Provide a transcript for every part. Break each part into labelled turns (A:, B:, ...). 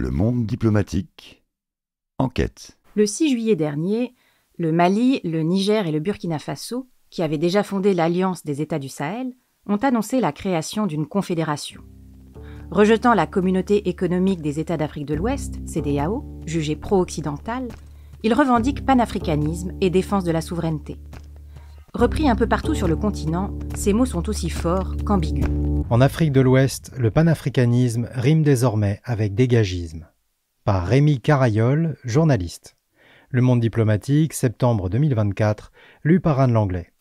A: Le monde diplomatique. Enquête. Le 6 juillet dernier, le Mali, le Niger et le Burkina Faso, qui avaient déjà fondé l'Alliance des États du Sahel, ont annoncé la création d'une confédération. Rejetant la communauté économique des États d'Afrique de l'Ouest, CDAO, jugée pro-occidentale, ils revendiquent panafricanisme et défense de la souveraineté. Repris un peu partout sur le continent, ces mots sont aussi forts qu'ambigus. En Afrique de l'Ouest, le panafricanisme rime désormais avec dégagisme. Par Rémi Carayol, journaliste. Le Monde diplomatique, septembre 2024, lu par Anne Langlais.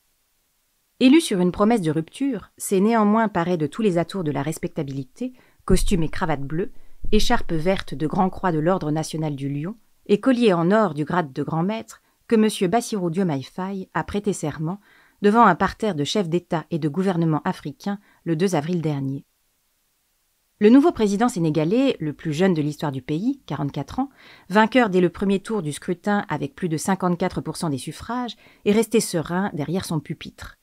A: Élu sur une promesse de rupture, c'est néanmoins paré de tous les atours de la respectabilité, costume et cravate bleue, écharpe verte de Grand Croix de l'Ordre national du Lion, et collier en or du grade de grand maître, que M. Bassirou Diomaye a prêté serment devant un parterre de chefs d'État et de gouvernement africains le 2 avril dernier. Le nouveau président sénégalais, le plus jeune de l'histoire du pays, 44 ans, vainqueur dès le premier tour du scrutin avec plus de 54% des suffrages, est resté serein derrière son pupitre.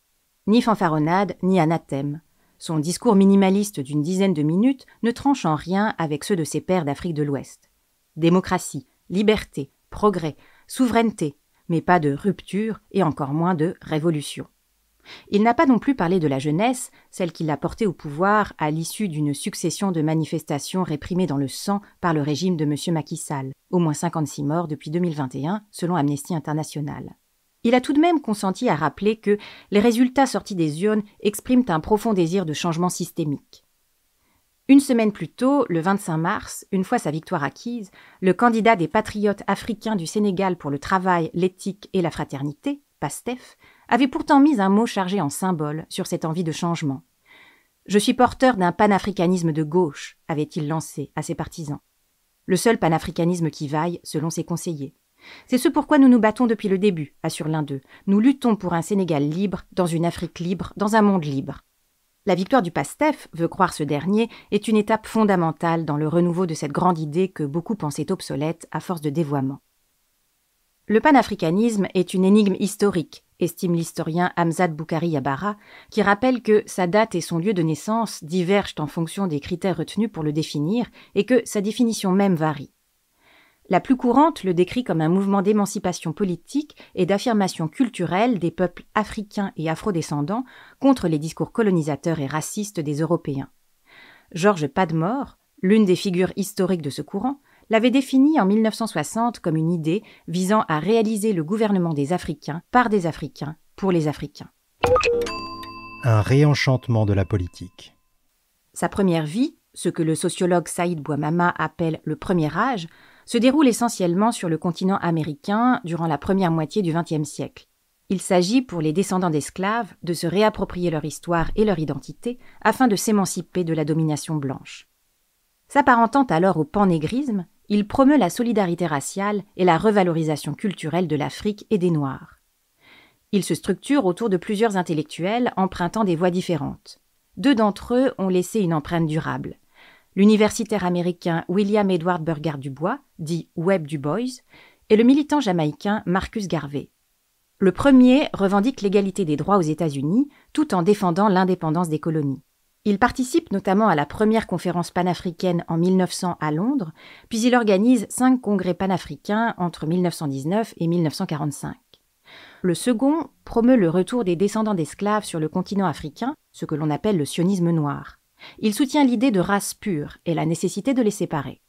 A: Ni fanfaronnade, ni anathème. Son discours minimaliste d'une dizaine de minutes ne tranche en rien avec ceux de ses pairs d'Afrique de l'Ouest. Démocratie, liberté, progrès, souveraineté, mais pas de rupture et encore moins de révolution. Il n'a pas non plus parlé de la jeunesse, celle qui l'a portée au pouvoir à l'issue d'une succession de manifestations réprimées dans le sang par le régime de M. Macky Sall, au moins 56 morts depuis 2021 selon Amnesty International. Il a tout de même consenti à rappeler que les résultats sortis des urnes expriment un profond désir de changement systémique. Une semaine plus tôt, le 25 mars, une fois sa victoire acquise, le candidat des patriotes africains du Sénégal pour le travail, l'éthique et la fraternité, Pastef, avait pourtant mis un mot chargé en symbole sur cette envie de changement. Je suis porteur d'un panafricanisme de gauche, avait-il lancé à ses partisans. Le seul panafricanisme qui vaille, selon ses conseillers. C'est ce pourquoi nous nous battons depuis le début, assure l'un d'eux. Nous luttons pour un Sénégal libre, dans une Afrique libre, dans un monde libre. La victoire du PASTEF, veut croire ce dernier, est une étape fondamentale dans le renouveau de cette grande idée que beaucoup pensaient obsolète à force de dévoiement. Le panafricanisme est une énigme historique, estime l'historien Hamzat Boukhari Yabara, qui rappelle que sa date et son lieu de naissance divergent en fonction des critères retenus pour le définir et que sa définition même varie. La plus courante le décrit comme un mouvement d'émancipation politique et d'affirmation culturelle des peuples africains et afrodescendants contre les discours colonisateurs et racistes des Européens. Georges Padmore, l'une des figures historiques de ce courant, l'avait défini en 1960 comme une idée visant à réaliser le gouvernement des Africains par des Africains pour les Africains. Un réenchantement de la politique. Sa première vie, ce que le sociologue Saïd Bouamama appelle le premier âge, se déroule essentiellement sur le continent américain durant la première moitié du XXe siècle. Il s'agit pour les descendants d'esclaves de se réapproprier leur histoire et leur identité afin de s'émanciper de la domination blanche. S'apparentant alors au panégrisme, il promeut la solidarité raciale et la revalorisation culturelle de l'Afrique et des Noirs. Il se structure autour de plusieurs intellectuels empruntant des voies différentes. Deux d'entre eux ont laissé une empreinte durable l'universitaire américain William Edward Burgard Dubois, dit Webb Du Bois, et le militant jamaïcain Marcus Garvey. Le premier revendique l'égalité des droits aux États-Unis tout en défendant l'indépendance des colonies. Il participe notamment à la première conférence panafricaine en 1900 à Londres, puis il organise cinq congrès panafricains entre 1919 et 1945. Le second promeut le retour des descendants d'esclaves sur le continent africain, ce que l'on appelle le sionisme noir. Il soutient l'idée de race pure et la nécessité de les séparer.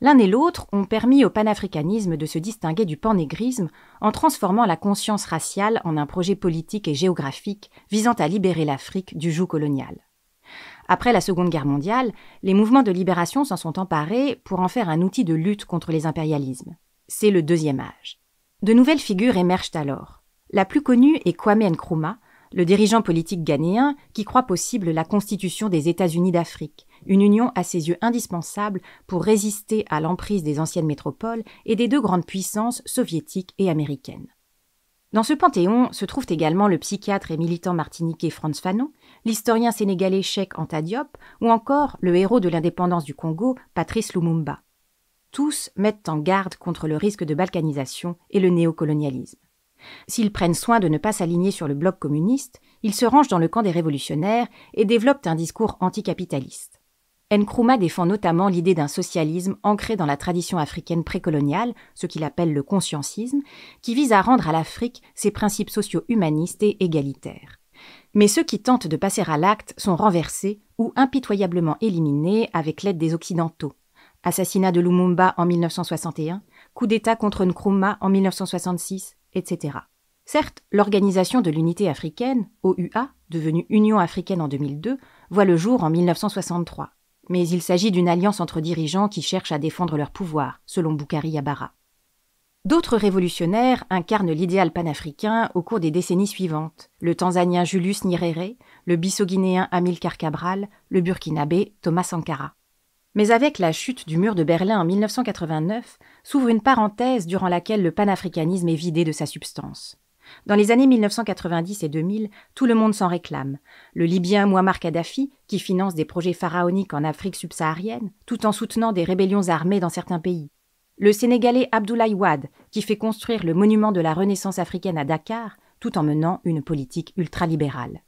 A: L'un et l'autre ont permis au panafricanisme de se distinguer du panégrisme en transformant la conscience raciale en un projet politique et géographique visant à libérer l'Afrique du joug colonial. Après la Seconde Guerre mondiale, les mouvements de libération s'en sont emparés pour en faire un outil de lutte contre les impérialismes. C'est le deuxième âge. De nouvelles figures émergent alors. La plus connue est Kwame Nkrumah, le dirigeant politique ghanéen qui croit possible la constitution des États-Unis d'Afrique, une union à ses yeux indispensable pour résister à l'emprise des anciennes métropoles et des deux grandes puissances soviétiques et américaines. Dans ce panthéon se trouvent également le psychiatre et militant martiniquais Franz Fanon, l'historien sénégalais Cheikh Anta ou encore le héros de l'indépendance du Congo, Patrice Lumumba. Tous mettent en garde contre le risque de balkanisation et le néocolonialisme. S'ils prennent soin de ne pas s'aligner sur le bloc communiste, ils se rangent dans le camp des révolutionnaires et développent un discours anticapitaliste. Nkrumah défend notamment l'idée d'un socialisme ancré dans la tradition africaine précoloniale, ce qu'il appelle le conscientisme, qui vise à rendre à l'Afrique ses principes sociaux humanistes et égalitaires. Mais ceux qui tentent de passer à l'acte sont renversés ou impitoyablement éliminés avec l'aide des Occidentaux. Assassinat de Lumumba en 1961, coup d'État contre Nkrumah en 1966, etc. Certes, l'Organisation de l'Unité africaine, OUA, devenue Union africaine en 2002, voit le jour en 1963, mais il s'agit d'une alliance entre dirigeants qui cherchent à défendre leur pouvoir, selon Boukari Yabara. D'autres révolutionnaires incarnent l'idéal panafricain au cours des décennies suivantes, le Tanzanien Julius Nyerere, le Bissau-Guinéen Amilcar Cabral, le Burkinabé Thomas Sankara. Mais avec la chute du mur de Berlin en 1989, s'ouvre une parenthèse durant laquelle le panafricanisme est vidé de sa substance. Dans les années 1990 et 2000, tout le monde s'en réclame. Le Libyen Muammar Kadhafi, qui finance des projets pharaoniques en Afrique subsaharienne, tout en soutenant des rébellions armées dans certains pays. Le Sénégalais Abdoulaye Wad, qui fait construire le monument de la Renaissance africaine à Dakar, tout en menant une politique ultralibérale.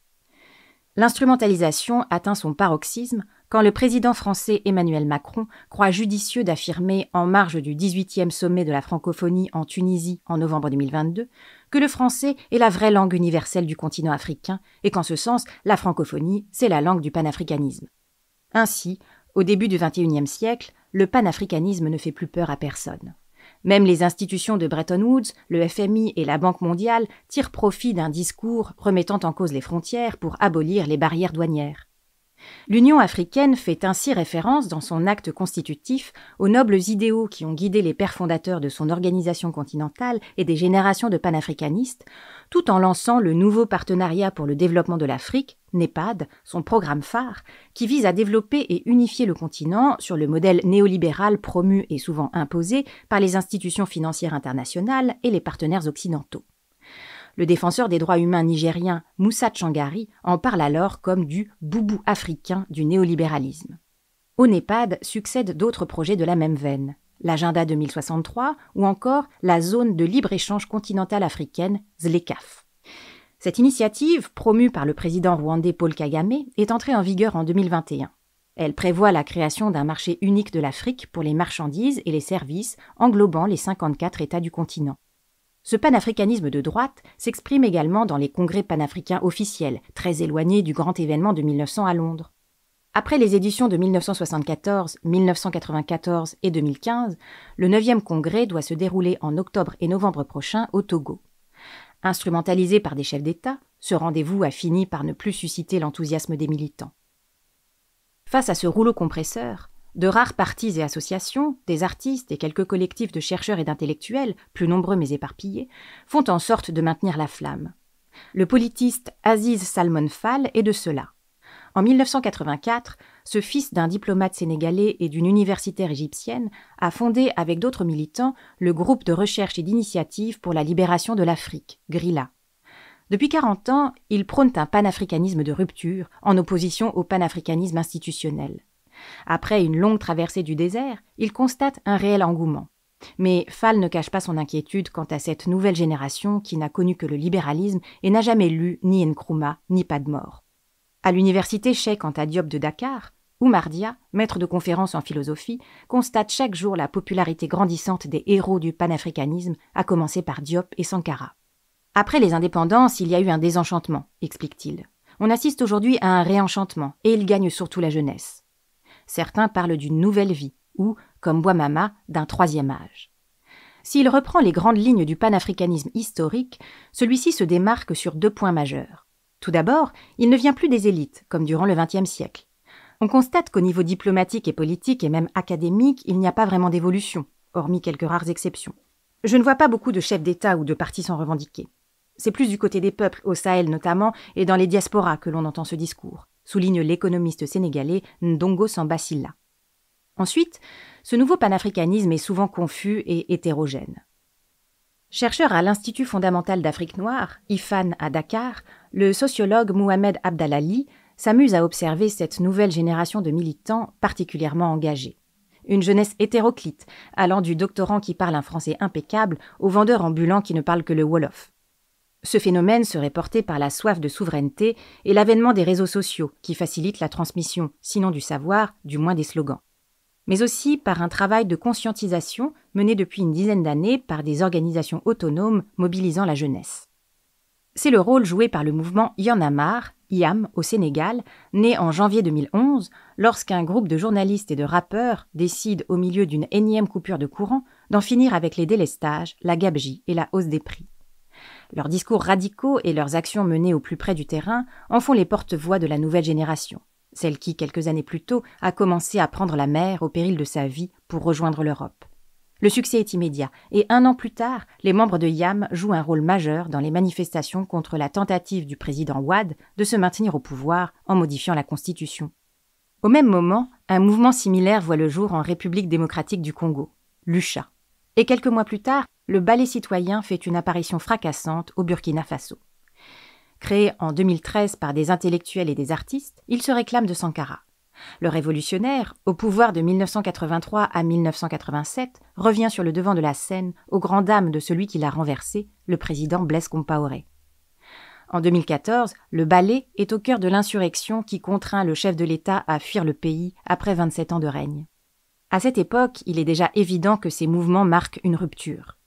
A: L'instrumentalisation atteint son paroxysme quand le président français Emmanuel Macron croit judicieux d'affirmer, en marge du 18e sommet de la francophonie en Tunisie en novembre 2022, que le français est la vraie langue universelle du continent africain et qu'en ce sens, la francophonie, c'est la langue du panafricanisme. Ainsi, au début du XXIe siècle, le panafricanisme ne fait plus peur à personne. Même les institutions de Bretton Woods, le FMI et la Banque mondiale tirent profit d'un discours remettant en cause les frontières pour abolir les barrières douanières. L'Union africaine fait ainsi référence dans son acte constitutif aux nobles idéaux qui ont guidé les pères fondateurs de son organisation continentale et des générations de panafricanistes, tout en lançant le nouveau partenariat pour le développement de l'Afrique, NEPAD, son programme phare, qui vise à développer et unifier le continent sur le modèle néolibéral promu et souvent imposé par les institutions financières internationales et les partenaires occidentaux. Le défenseur des droits humains nigérien Moussa Changari en parle alors comme du boubou africain du néolibéralisme. Au NEPAD succèdent d'autres projets de la même veine l'Agenda 2063 ou encore la Zone de libre-échange continentale africaine, ZLECAF. Cette initiative, promue par le président rwandais Paul Kagame, est entrée en vigueur en 2021. Elle prévoit la création d'un marché unique de l'Afrique pour les marchandises et les services englobant les 54 États du continent. Ce panafricanisme de droite s'exprime également dans les congrès panafricains officiels, très éloignés du grand événement de 1900 à Londres. Après les éditions de 1974, 1994 et 2015, le 9e congrès doit se dérouler en octobre et novembre prochain au Togo. Instrumentalisé par des chefs d'État, ce rendez-vous a fini par ne plus susciter l'enthousiasme des militants. Face à ce rouleau compresseur, de rares partis et associations, des artistes et quelques collectifs de chercheurs et d'intellectuels, plus nombreux mais éparpillés, font en sorte de maintenir la flamme. Le politiste Aziz Salmon Fall est de cela. En 1984, ce fils d'un diplomate sénégalais et d'une universitaire égyptienne a fondé avec d'autres militants le groupe de recherche et d'initiative pour la libération de l'Afrique, GRILA. Depuis 40 ans, il prône un panafricanisme de rupture en opposition au panafricanisme institutionnel. Après une longue traversée du désert, il constate un réel engouement. Mais Fall ne cache pas son inquiétude quant à cette nouvelle génération qui n'a connu que le libéralisme et n'a jamais lu ni Nkrumah ni Padmore. de mort. À l'université Cheikh Anta Diop de Dakar, Oumardia, maître de conférences en philosophie, constate chaque jour la popularité grandissante des héros du panafricanisme, à commencer par Diop et Sankara. Après les indépendances, il y a eu un désenchantement, explique-t-il. On assiste aujourd'hui à un réenchantement, et il gagne surtout la jeunesse. Certains parlent d'une nouvelle vie ou, comme Boimama, d'un troisième âge. S'il reprend les grandes lignes du panafricanisme historique, celui-ci se démarque sur deux points majeurs. Tout d'abord, il ne vient plus des élites, comme durant le XXe siècle. On constate qu'au niveau diplomatique et politique et même académique, il n'y a pas vraiment d'évolution, hormis quelques rares exceptions. Je ne vois pas beaucoup de chefs d'État ou de partis s'en revendiquer. C'est plus du côté des peuples, au Sahel notamment, et dans les diasporas que l'on entend ce discours souligne l'économiste sénégalais Ndongo Sambasilla. Ensuite, ce nouveau panafricanisme est souvent confus et hétérogène. Chercheur à l'Institut fondamental d'Afrique noire, IFAN à Dakar, le sociologue Mohamed Abdalali s'amuse à observer cette nouvelle génération de militants particulièrement engagés. Une jeunesse hétéroclite, allant du doctorant qui parle un français impeccable au vendeur ambulant qui ne parle que le Wolof. Ce phénomène serait porté par la soif de souveraineté et l'avènement des réseaux sociaux qui facilitent la transmission, sinon du savoir, du moins des slogans. Mais aussi par un travail de conscientisation mené depuis une dizaine d'années par des organisations autonomes mobilisant la jeunesse. C'est le rôle joué par le mouvement Y'en a marre, IAM, au Sénégal, né en janvier 2011, lorsqu'un groupe de journalistes et de rappeurs décide, au milieu d'une énième coupure de courant, d'en finir avec les délestages, la gabegie et la hausse des prix. Leurs discours radicaux et leurs actions menées au plus près du terrain en font les porte-voix de la nouvelle génération, celle qui, quelques années plus tôt, a commencé à prendre la mer au péril de sa vie pour rejoindre l'Europe. Le succès est immédiat, et un an plus tard, les membres de YAM jouent un rôle majeur dans les manifestations contre la tentative du président Wad de se maintenir au pouvoir en modifiant la Constitution. Au même moment, un mouvement similaire voit le jour en République démocratique du Congo, l'UCHA. Et quelques mois plus tard, le ballet citoyen fait une apparition fracassante au Burkina Faso. Créé en 2013 par des intellectuels et des artistes, il se réclame de Sankara. Le révolutionnaire, au pouvoir de 1983 à 1987, revient sur le devant de la scène au grand dames de celui qui l'a renversé, le président Blaise Compaoré. En 2014, le ballet est au cœur de l'insurrection qui contraint le chef de l'État à fuir le pays après 27 ans de règne. À cette époque, il est déjà évident que ces mouvements marquent une rupture.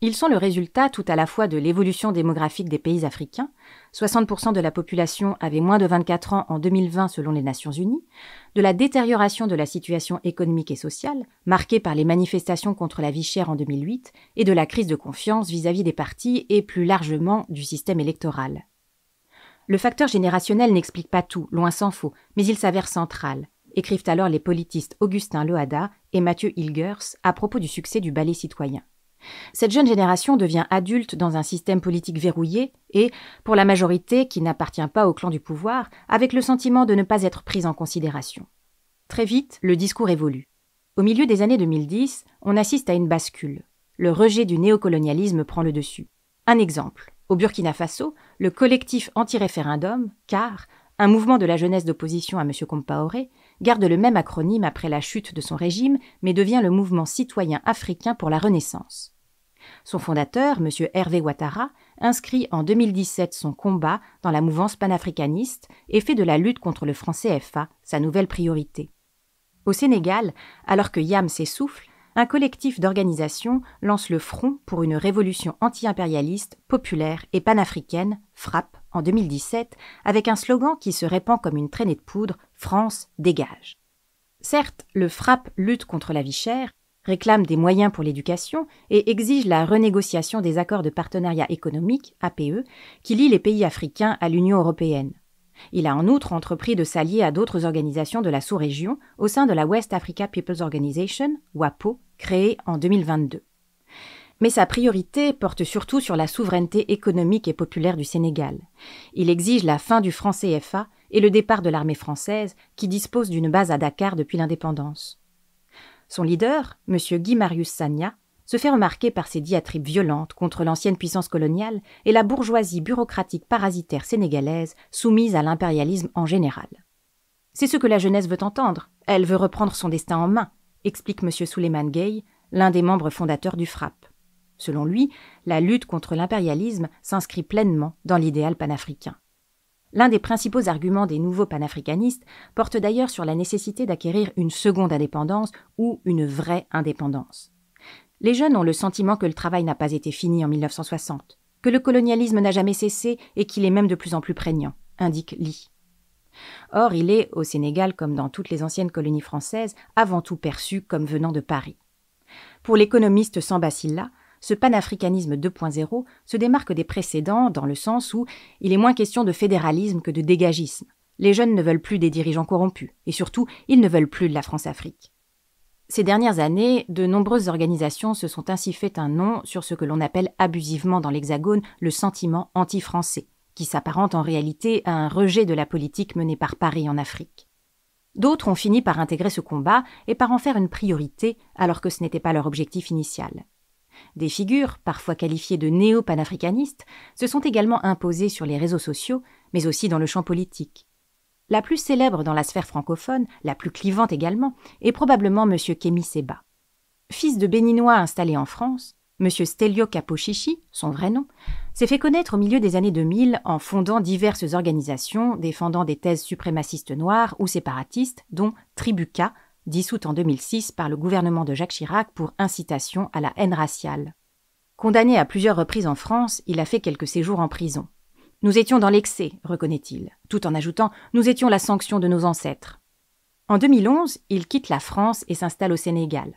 A: Ils sont le résultat tout à la fois de l'évolution démographique des pays africains, 60% de la population avait moins de 24 ans en 2020 selon les Nations Unies, de la détérioration de la situation économique et sociale, marquée par les manifestations contre la vie chère en 2008, et de la crise de confiance vis-à-vis des partis et plus largement du système électoral. Le facteur générationnel n'explique pas tout, loin s'en faut, mais il s'avère central, écrivent alors les politistes Augustin Loada et Mathieu Hilgers à propos du succès du ballet citoyen. Cette jeune génération devient adulte dans un système politique verrouillé et, pour la majorité qui n'appartient pas au clan du pouvoir, avec le sentiment de ne pas être prise en considération. Très vite, le discours évolue. Au milieu des années 2010, on assiste à une bascule. Le rejet du néocolonialisme prend le dessus. Un exemple. Au Burkina Faso, le collectif anti-référendum, CAR, un mouvement de la jeunesse d'opposition à M. Compaoré, garde le même acronyme après la chute de son régime, mais devient le mouvement citoyen africain pour la Renaissance. Son fondateur, M. Hervé Ouattara, inscrit en 2017 son combat dans la mouvance panafricaniste et fait de la lutte contre le franc CFA sa nouvelle priorité. Au Sénégal, alors que Yam s'essouffle, un collectif d'organisations lance le Front pour une révolution anti-impérialiste, populaire et panafricaine, Frappe en 2017, avec un slogan qui se répand comme une traînée de poudre France dégage. Certes, le FRAP lutte contre la vie chère, réclame des moyens pour l'éducation et exige la renégociation des accords de partenariat économique, APE, qui lient les pays africains à l'Union européenne. Il a en outre entrepris de s'allier à d'autres organisations de la sous-région au sein de la West Africa People's Organization, WAPO, créée en 2022. Mais sa priorité porte surtout sur la souveraineté économique et populaire du Sénégal. Il exige la fin du franc CFA et le départ de l'armée française qui dispose d'une base à Dakar depuis l'indépendance. Son leader, M. Guy Marius Sagna, se fait remarquer par ses diatribes violentes contre l'ancienne puissance coloniale et la bourgeoisie bureaucratique parasitaire sénégalaise soumise à l'impérialisme en général. C'est ce que la jeunesse veut entendre, elle veut reprendre son destin en main, explique M. Suleyman Gay, l'un des membres fondateurs du FRAP. Selon lui, la lutte contre l'impérialisme s'inscrit pleinement dans l'idéal panafricain. L'un des principaux arguments des nouveaux panafricanistes porte d'ailleurs sur la nécessité d'acquérir une seconde indépendance ou une vraie indépendance. Les jeunes ont le sentiment que le travail n'a pas été fini en 1960, que le colonialisme n'a jamais cessé et qu'il est même de plus en plus prégnant, indique Lee. Or, il est, au Sénégal comme dans toutes les anciennes colonies françaises, avant tout perçu comme venant de Paris. Pour l'économiste sans Silla, ce panafricanisme 2.0 se démarque des précédents dans le sens où il est moins question de fédéralisme que de dégagisme. Les jeunes ne veulent plus des dirigeants corrompus, et surtout, ils ne veulent plus de la France-Afrique. Ces dernières années, de nombreuses organisations se sont ainsi fait un nom sur ce que l'on appelle abusivement dans l'Hexagone le sentiment anti-français, qui s'apparente en réalité à un rejet de la politique menée par Paris en Afrique. D'autres ont fini par intégrer ce combat et par en faire une priorité alors que ce n'était pas leur objectif initial. Des figures, parfois qualifiées de néo-panafricanistes, se sont également imposées sur les réseaux sociaux, mais aussi dans le champ politique. La plus célèbre dans la sphère francophone, la plus clivante également, est probablement M. Kémy Seba. Fils de Béninois installé en France, M. Stelio Capochichi, son vrai nom, s'est fait connaître au milieu des années 2000 en fondant diverses organisations défendant des thèses suprémacistes noires ou séparatistes, dont Tribuca, dissoute en 2006 par le gouvernement de Jacques Chirac pour incitation à la haine raciale. Condamné à plusieurs reprises en France, il a fait quelques séjours en prison. Nous étions dans l'excès, reconnaît-il, tout en ajoutant Nous étions la sanction de nos ancêtres. En 2011, il quitte la France et s'installe au Sénégal.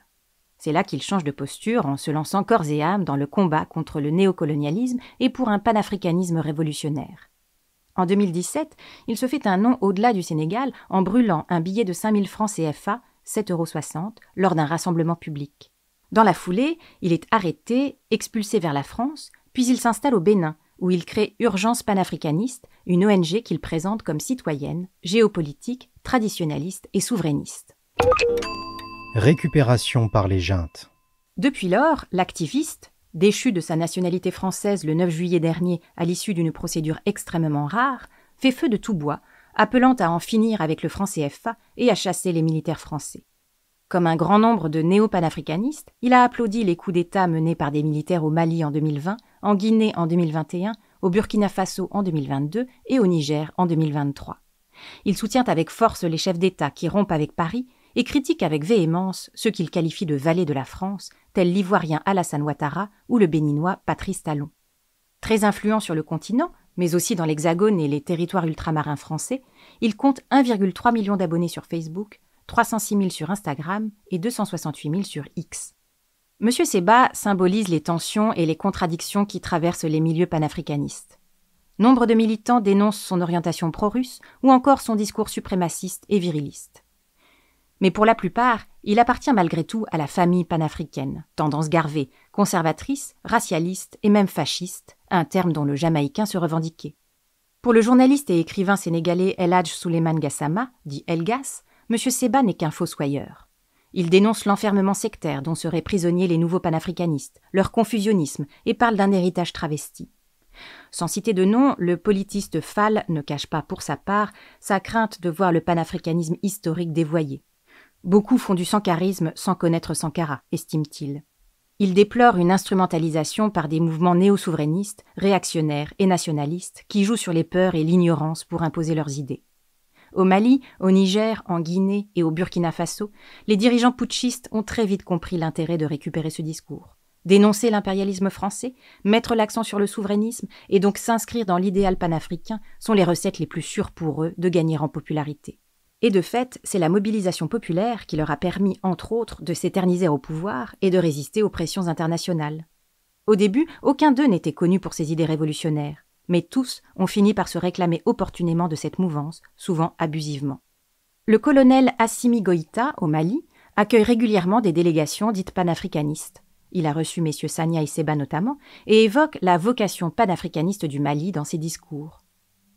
A: C'est là qu'il change de posture en se lançant corps et âme dans le combat contre le néocolonialisme et pour un panafricanisme révolutionnaire. En 2017, il se fait un nom au-delà du Sénégal en brûlant un billet de 5000 francs CFA 7,60 euros, lors d'un rassemblement public. Dans la foulée, il est arrêté, expulsé vers la France, puis il s'installe au Bénin, où il crée Urgence panafricaniste, une ONG qu'il présente comme citoyenne, géopolitique, traditionnaliste et souverainiste. Récupération par les juntes. Depuis lors, l'activiste, déchu de sa nationalité française le 9 juillet dernier à l'issue d'une procédure extrêmement rare, fait feu de tout bois appelant à en finir avec le franc CFA et à chasser les militaires français. Comme un grand nombre de néo-panafricanistes, il a applaudi les coups d'État menés par des militaires au Mali en 2020, en Guinée en 2021, au Burkina Faso en 2022 et au Niger en 2023. Il soutient avec force les chefs d'État qui rompent avec Paris et critique avec véhémence ceux qu'il qualifie de valets de la France, tels l'Ivoirien Alassane Ouattara ou le Béninois Patrice Talon. Très influent sur le continent, mais aussi dans l'Hexagone et les territoires ultramarins français, il compte 1,3 million d'abonnés sur Facebook, 306 000 sur Instagram et 268 000 sur X. Monsieur Seba symbolise les tensions et les contradictions qui traversent les milieux panafricanistes. Nombre de militants dénoncent son orientation pro-russe ou encore son discours suprémaciste et viriliste mais pour la plupart, il appartient malgré tout à la famille panafricaine, tendance garvée, conservatrice, racialiste et même fasciste, un terme dont le Jamaïcain se revendiquait. Pour le journaliste et écrivain sénégalais El Hadj Suleiman Gassama, dit Elgas, M. Seba n'est qu'un fossoyeur. Il dénonce l'enfermement sectaire dont seraient prisonniers les nouveaux panafricanistes, leur confusionnisme, et parle d'un héritage travesti. Sans citer de nom, le politiste Fall ne cache pas pour sa part sa crainte de voir le panafricanisme historique dévoyé. Beaucoup font du sankarisme sans connaître Sankara, estime-t-il. Il déplore une instrumentalisation par des mouvements néo-souverainistes, réactionnaires et nationalistes qui jouent sur les peurs et l'ignorance pour imposer leurs idées. Au Mali, au Niger, en Guinée et au Burkina Faso, les dirigeants putschistes ont très vite compris l'intérêt de récupérer ce discours. Dénoncer l'impérialisme français, mettre l'accent sur le souverainisme et donc s'inscrire dans l'idéal panafricain sont les recettes les plus sûres pour eux de gagner en popularité. Et de fait, c'est la mobilisation populaire qui leur a permis, entre autres, de s'éterniser au pouvoir et de résister aux pressions internationales. Au début, aucun d'eux n'était connu pour ses idées révolutionnaires, mais tous ont fini par se réclamer opportunément de cette mouvance, souvent abusivement. Le colonel Assimi Goïta, au Mali, accueille régulièrement des délégations dites panafricanistes. Il a reçu messieurs Sanya et Seba notamment, et évoque la vocation panafricaniste du Mali dans ses discours.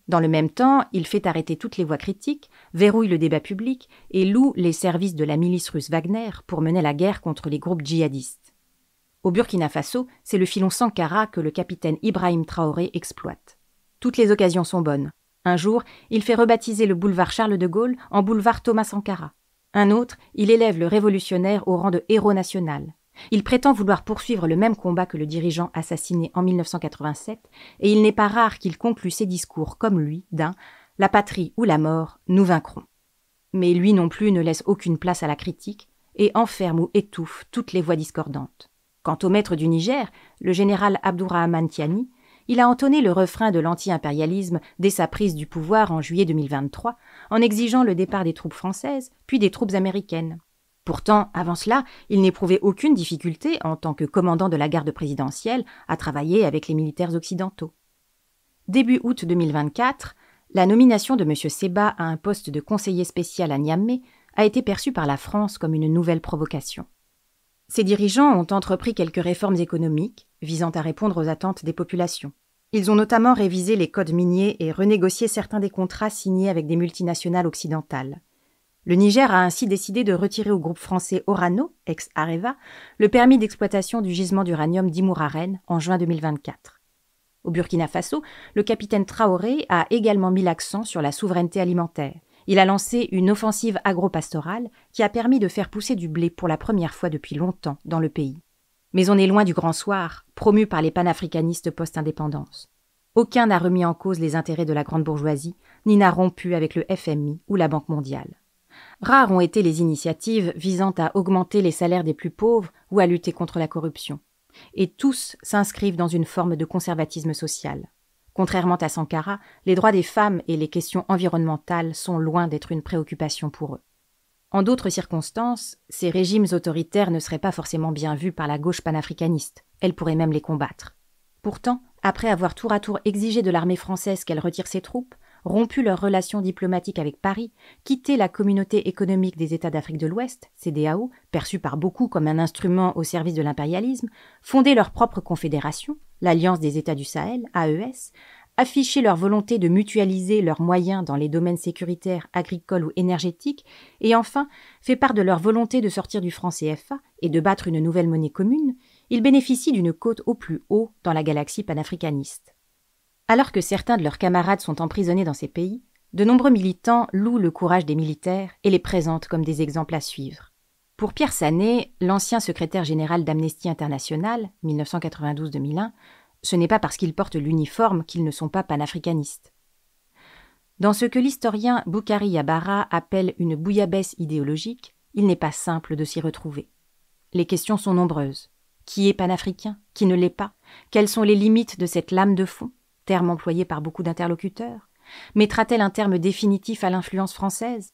A: Dans le même temps, il fait arrêter toutes les voies critiques, verrouille le débat public et loue les services de la milice russe Wagner pour mener la guerre contre les groupes djihadistes. Au Burkina Faso, c'est le filon Sankara que le capitaine Ibrahim Traoré exploite. Toutes les occasions sont bonnes. Un jour, il fait rebaptiser le boulevard Charles de Gaulle en boulevard Thomas Sankara. Un autre, il élève le révolutionnaire au rang de héros national. Il prétend vouloir poursuivre le même combat que le dirigeant assassiné en 1987, et il n'est pas rare qu'il conclue ses discours comme lui d'un La patrie ou la mort, nous vaincrons. Mais lui non plus ne laisse aucune place à la critique et enferme ou étouffe toutes les voix discordantes. Quant au maître du Niger, le général Abdourahman Tiani, il a entonné le refrain de l'anti-impérialisme dès sa prise du pouvoir en juillet 2023 en exigeant le départ des troupes françaises puis des troupes américaines Pourtant, avant cela, il n'éprouvait aucune difficulté en tant que commandant de la garde présidentielle à travailler avec les militaires occidentaux. Début août 2024, la nomination de M. Seba à un poste de conseiller spécial à Niamey a été perçue par la France comme une nouvelle provocation. Ses dirigeants ont entrepris quelques réformes économiques visant à répondre aux attentes des populations. Ils ont notamment révisé les codes miniers et renégocié certains des contrats signés avec des multinationales occidentales. Le Niger a ainsi décidé de retirer au groupe français Orano, ex-Areva, le permis d'exploitation du gisement d'uranium d'Imouraren en juin 2024. Au Burkina Faso, le capitaine Traoré a également mis l'accent sur la souveraineté alimentaire. Il a lancé une offensive agropastorale qui a permis de faire pousser du blé pour la première fois depuis longtemps dans le pays. Mais on est loin du grand soir, promu par les panafricanistes post-indépendance. Aucun n'a remis en cause les intérêts de la grande bourgeoisie, ni n'a rompu avec le FMI ou la Banque mondiale. Rares ont été les initiatives visant à augmenter les salaires des plus pauvres ou à lutter contre la corruption. Et tous s'inscrivent dans une forme de conservatisme social. Contrairement à Sankara, les droits des femmes et les questions environnementales sont loin d'être une préoccupation pour eux. En d'autres circonstances, ces régimes autoritaires ne seraient pas forcément bien vus par la gauche panafricaniste, elle pourrait même les combattre. Pourtant, après avoir tour à tour exigé de l'armée française qu'elle retire ses troupes, rompu leurs relations diplomatiques avec Paris, quitté la communauté économique des États d'Afrique de l'Ouest, CDAO, perçue par beaucoup comme un instrument au service de l'impérialisme, fondé leur propre confédération, l'Alliance des États du Sahel, AES, affiché leur volonté de mutualiser leurs moyens dans les domaines sécuritaires, agricoles ou énergétiques, et enfin fait part de leur volonté de sortir du franc CFA et de battre une nouvelle monnaie commune, ils bénéficient d'une côte au plus haut dans la galaxie panafricaniste. Alors que certains de leurs camarades sont emprisonnés dans ces pays, de nombreux militants louent le courage des militaires et les présentent comme des exemples à suivre. Pour Pierre Sané, l'ancien secrétaire général d'Amnesty International, 1992-2001, ce n'est pas parce qu'ils portent l'uniforme qu'ils ne sont pas panafricanistes. Dans ce que l'historien Boukari Yabara appelle une bouillabaisse idéologique, il n'est pas simple de s'y retrouver. Les questions sont nombreuses. Qui est panafricain Qui ne l'est pas Quelles sont les limites de cette lame de fond terme employé par beaucoup d'interlocuteurs Mettra-t-elle un terme définitif à l'influence française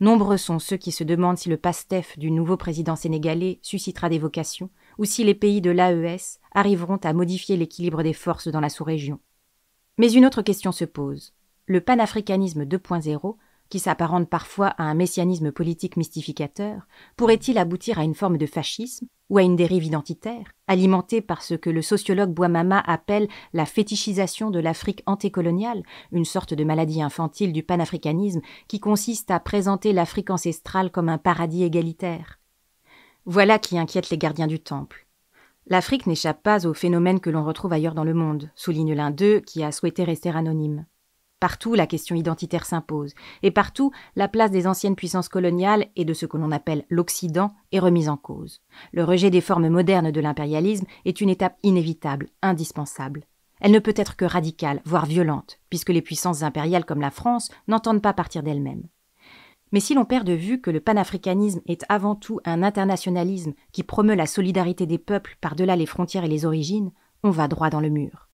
A: Nombreux sont ceux qui se demandent si le PASTEF du nouveau président sénégalais suscitera des vocations ou si les pays de l'AES arriveront à modifier l'équilibre des forces dans la sous-région. Mais une autre question se pose. Le panafricanisme 2.0 qui s'apparente parfois à un messianisme politique mystificateur, pourrait-il aboutir à une forme de fascisme ou à une dérive identitaire, alimentée par ce que le sociologue Boimama appelle la fétichisation de l'Afrique anticoloniale, une sorte de maladie infantile du panafricanisme qui consiste à présenter l'Afrique ancestrale comme un paradis égalitaire Voilà qui inquiète les gardiens du temple. L'Afrique n'échappe pas aux phénomènes que l'on retrouve ailleurs dans le monde, souligne l'un d'eux qui a souhaité rester anonyme. Partout, la question identitaire s'impose, et partout, la place des anciennes puissances coloniales et de ce que l'on appelle l'Occident est remise en cause. Le rejet des formes modernes de l'impérialisme est une étape inévitable, indispensable. Elle ne peut être que radicale, voire violente, puisque les puissances impériales comme la France n'entendent pas partir d'elles-mêmes. Mais si l'on perd de vue que le panafricanisme est avant tout un internationalisme qui promeut la solidarité des peuples par-delà les frontières et les origines, on va droit dans le mur.